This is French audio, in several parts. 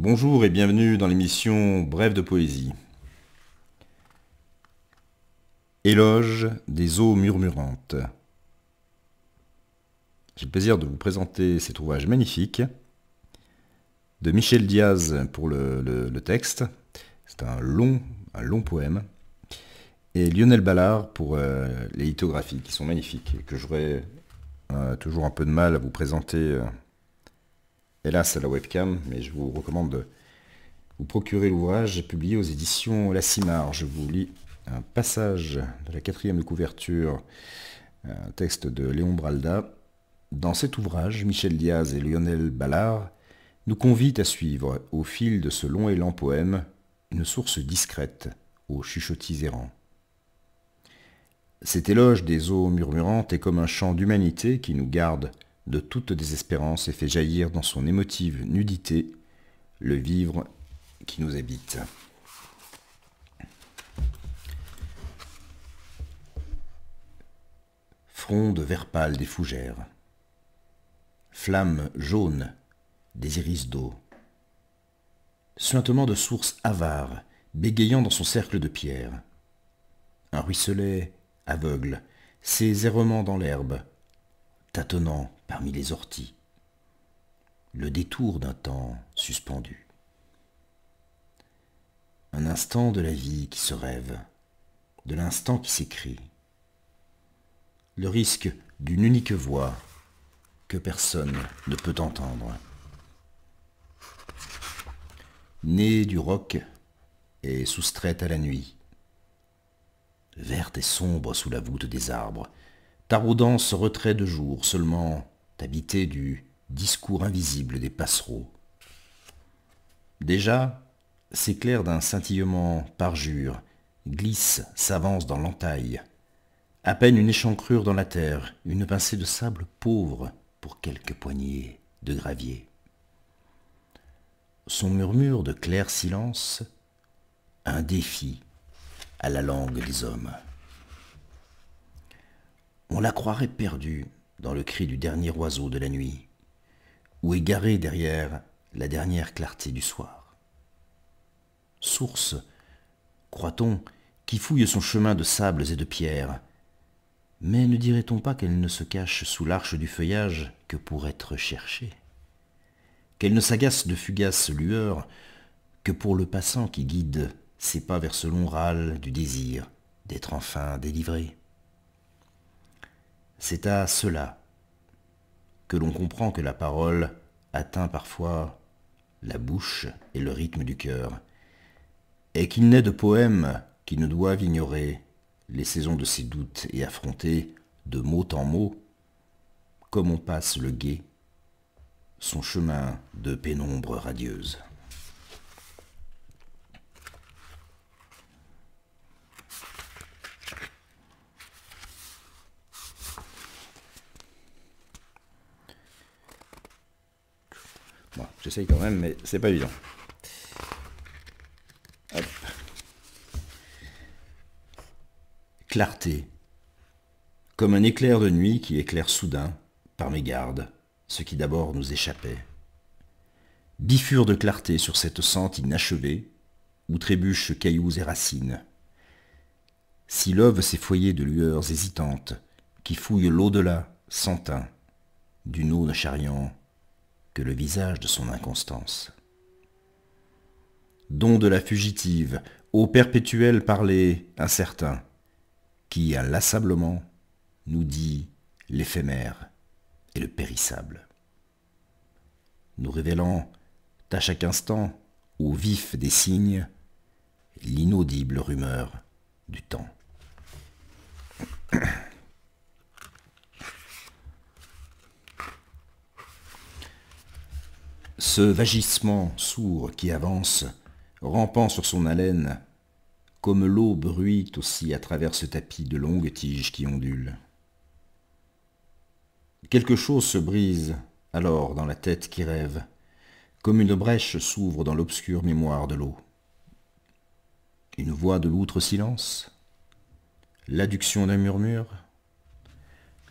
Bonjour et bienvenue dans l'émission Brève de poésie. Éloge des eaux murmurantes. J'ai le plaisir de vous présenter cet ouvrage magnifique de Michel Diaz pour le, texte. C'est un long, un long poème. Et Lionel Ballard pour euh, les lithographies qui sont magnifiques et que j'aurais euh, toujours un peu de mal à vous présenter. Euh, Hélas, à la webcam, mais je vous recommande de vous procurer l'ouvrage publié aux éditions La Cimar. Je vous lis un passage de la quatrième couverture, un texte de Léon Bralda. Dans cet ouvrage, Michel Diaz et Lionel Ballard nous convient à suivre, au fil de ce long et lent poème, une source discrète aux chuchotis errants. Cet éloge des eaux murmurantes est comme un chant d'humanité qui nous garde de toute désespérance et fait jaillir dans son émotive nudité le vivre qui nous habite. Fronde vert pâle des fougères, flamme jaune des iris d'eau, suintement de sources avares, bégayant dans son cercle de pierre, un ruisselet aveugle, ses errements dans l'herbe, tâtonnant, parmi les orties, le détour d'un temps suspendu. Un instant de la vie qui se rêve, de l'instant qui s'écrit. Le risque d'une unique voix que personne ne peut entendre. Née du roc et soustraite à la nuit, verte et sombre sous la voûte des arbres, taraudant ce retrait de jour seulement habité du discours invisible des passereaux. Déjà, s'éclaire d'un scintillement parjure, glisse, s'avance dans l'entaille. À peine une échancrure dans la terre, une pincée de sable pauvre pour quelques poignées de gravier. Son murmure de clair silence, un défi à la langue des hommes. On la croirait perdue, dans le cri du dernier oiseau de la nuit, ou égaré derrière la dernière clarté du soir. Source, croit-on, qui fouille son chemin de sables et de pierres, mais ne dirait-on pas qu'elle ne se cache sous l'arche du feuillage que pour être cherchée Qu'elle ne s'agace de fugaces lueurs que pour le passant qui guide ses pas vers ce long râle du désir d'être enfin délivré c'est à cela que l'on comprend que la parole atteint parfois la bouche et le rythme du cœur, et qu'il n'est de poème qui ne doive ignorer les saisons de ses doutes et affronter, de mot en mot, comme on passe le guet, son chemin de pénombre radieuse. J'essaye quand même, mais c'est pas évident. Clarté. Comme un éclair de nuit qui éclaire soudain, par mes mégarde, ce qui d'abord nous échappait. Bifure de clarté sur cette sente inachevée, où trébuchent cailloux et racines. oeuvre ces foyers de lueurs hésitantes, qui fouillent l'au-delà, sans teint, d'une eau ne le visage de son inconstance. Don de la fugitive, au perpétuel parler incertain, qui inlassablement nous dit l'éphémère et le périssable, nous révélant à chaque instant au vif des signes l'inaudible rumeur du temps. Ce vagissement sourd qui avance, rampant sur son haleine, comme l'eau bruit aussi à travers ce tapis de longues tiges qui ondulent. Quelque chose se brise alors dans la tête qui rêve, comme une brèche s'ouvre dans l'obscure mémoire de l'eau. Une voix de l'outre silence L'adduction d'un murmure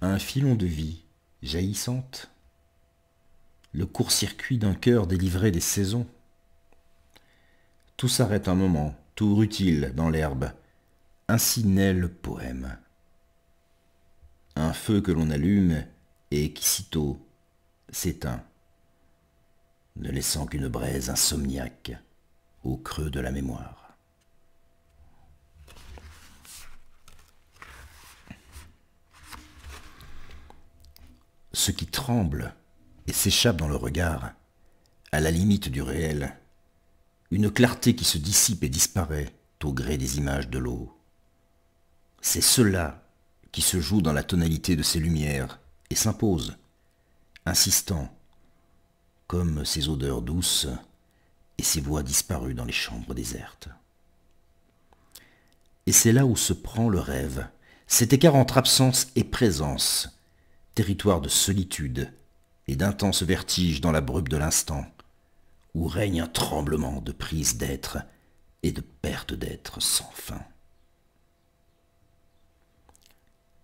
Un filon de vie jaillissante le court-circuit d'un cœur délivré des saisons. Tout s'arrête un moment, tout rutile dans l'herbe. Ainsi naît le poème. Un feu que l'on allume et qui sitôt s'éteint, ne laissant qu'une braise insomniaque au creux de la mémoire. Ce qui tremble s'échappe dans le regard, à la limite du réel, une clarté qui se dissipe et disparaît au gré des images de l'eau. C'est cela qui se joue dans la tonalité de ces lumières et s'impose, insistant, comme ces odeurs douces et ces voix disparues dans les chambres désertes. Et c'est là où se prend le rêve, cet écart entre absence et présence, territoire de solitude et d'intenses vertiges dans la brume de l'instant, où règne un tremblement de prise d'être et de perte d'être sans fin.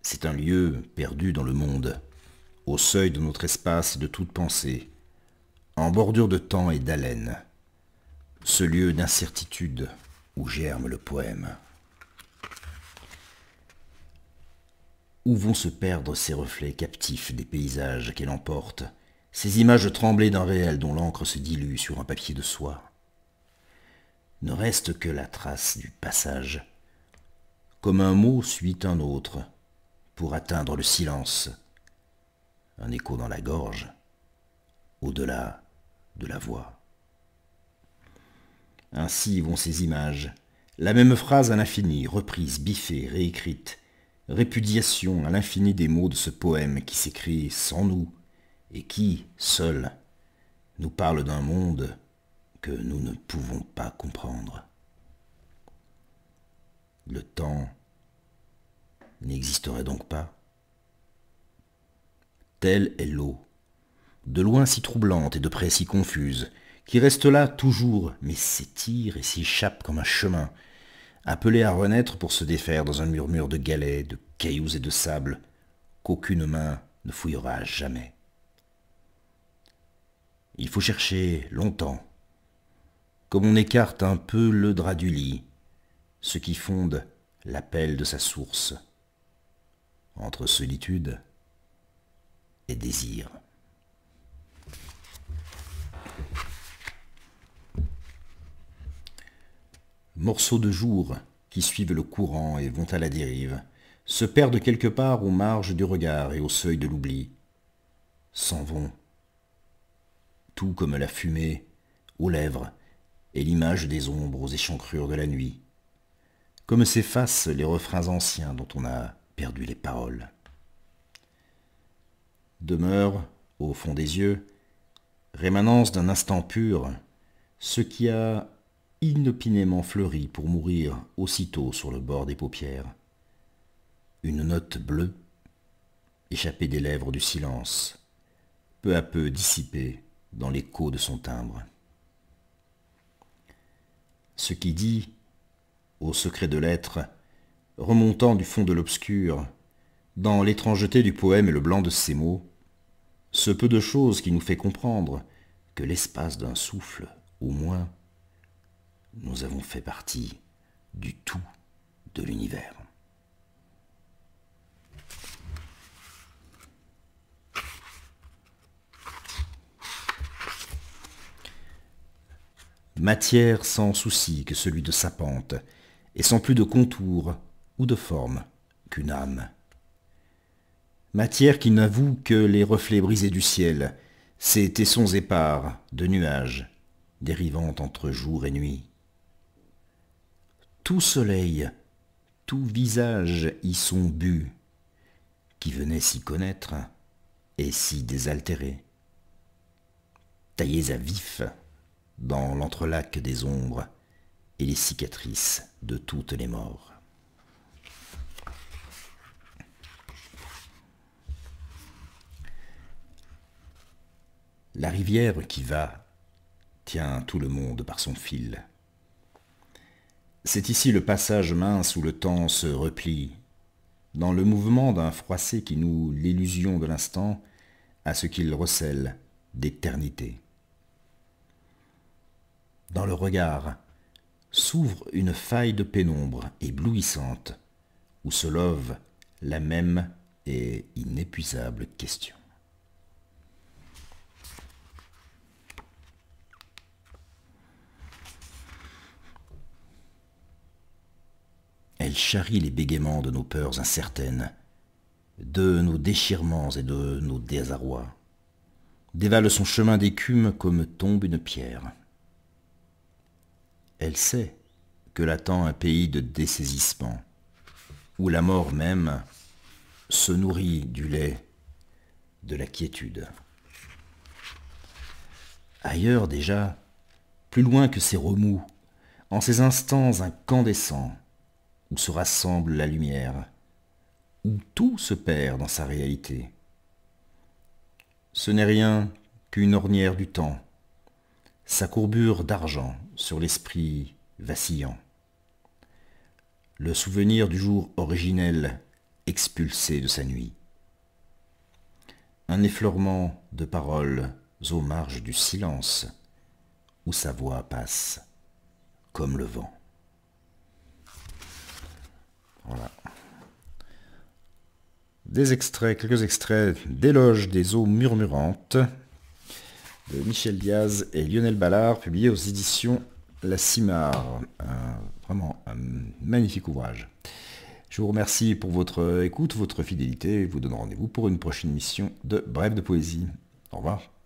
C'est un lieu perdu dans le monde, au seuil de notre espace et de toute pensée, en bordure de temps et d'haleine, ce lieu d'incertitude où germe le poème. Où vont se perdre ces reflets captifs des paysages qu'elle emporte, ces images tremblaient d'un réel dont l'encre se dilue sur un papier de soie. Ne reste que la trace du passage, comme un mot suit un autre, pour atteindre le silence, un écho dans la gorge, au-delà de la voix. Ainsi vont ces images, la même phrase à l'infini, reprise, biffée, réécrite, répudiation à l'infini des mots de ce poème qui s'écrit sans nous, et qui, seul, nous parle d'un monde que nous ne pouvons pas comprendre. Le temps n'existerait donc pas. Telle est l'eau, de loin si troublante et de près si confuse, qui reste là toujours, mais s'étire et s'échappe comme un chemin, appelé à renaître pour se défaire dans un murmure de galets, de cailloux et de sable, qu'aucune main ne fouillera jamais. Il faut chercher longtemps. Comme on écarte un peu le drap du lit, ce qui fonde l'appel de sa source, entre solitude et désir. Morceaux de jour qui suivent le courant et vont à la dérive, se perdent quelque part aux marges du regard et au seuil de l'oubli, s'en vont tout comme la fumée, aux lèvres, et l'image des ombres aux échancrures de la nuit. Comme s'effacent les refrains anciens dont on a perdu les paroles. Demeure, au fond des yeux, rémanence d'un instant pur, ce qui a inopinément fleuri pour mourir aussitôt sur le bord des paupières. Une note bleue, échappée des lèvres du silence, peu à peu dissipée dans l'écho de son timbre. Ce qui dit, au secret de l'être, remontant du fond de l'obscur, dans l'étrangeté du poème et le blanc de ses mots, ce peu de choses qui nous fait comprendre que l'espace d'un souffle, au moins, nous avons fait partie du tout de l'univers. matière sans souci que celui de sa pente, et sans plus de contour ou de forme qu'une âme. Matière qui n'avoue que les reflets brisés du ciel, ses tessons épars de nuages, dérivant entre jour et nuit. Tout soleil, tout visage y sont bu, qui venait s'y connaître et s'y désaltérer. Taillés à vif, dans l'entrelac des ombres et les cicatrices de toutes les morts. La rivière qui va tient tout le monde par son fil. C'est ici le passage mince où le temps se replie, dans le mouvement d'un froissé qui noue l'illusion de l'instant à ce qu'il recèle d'éternité dans le regard, s'ouvre une faille de pénombre éblouissante, où se love la même et inépuisable question. Elle charrie les bégaiements de nos peurs incertaines, de nos déchirements et de nos désarrois, dévale son chemin d'écume comme tombe une pierre. Elle sait que l'attend un pays de dessaisissement, où la mort même se nourrit du lait de la quiétude. Ailleurs déjà, plus loin que ces remous, en ces instants incandescents, où se rassemble la lumière, où tout se perd dans sa réalité. Ce n'est rien qu'une ornière du temps, sa courbure d'argent sur l'esprit vacillant. Le souvenir du jour originel expulsé de sa nuit. Un effleurement de paroles aux marges du silence où sa voix passe comme le vent. Voilà. Des extraits, quelques extraits d'éloges des eaux murmurantes de Michel Diaz et Lionel Ballard, publiés aux éditions la Cimar. vraiment un magnifique ouvrage. Je vous remercie pour votre écoute, votre fidélité et vous donne rendez-vous pour une prochaine mission de Brève de poésie. Au revoir.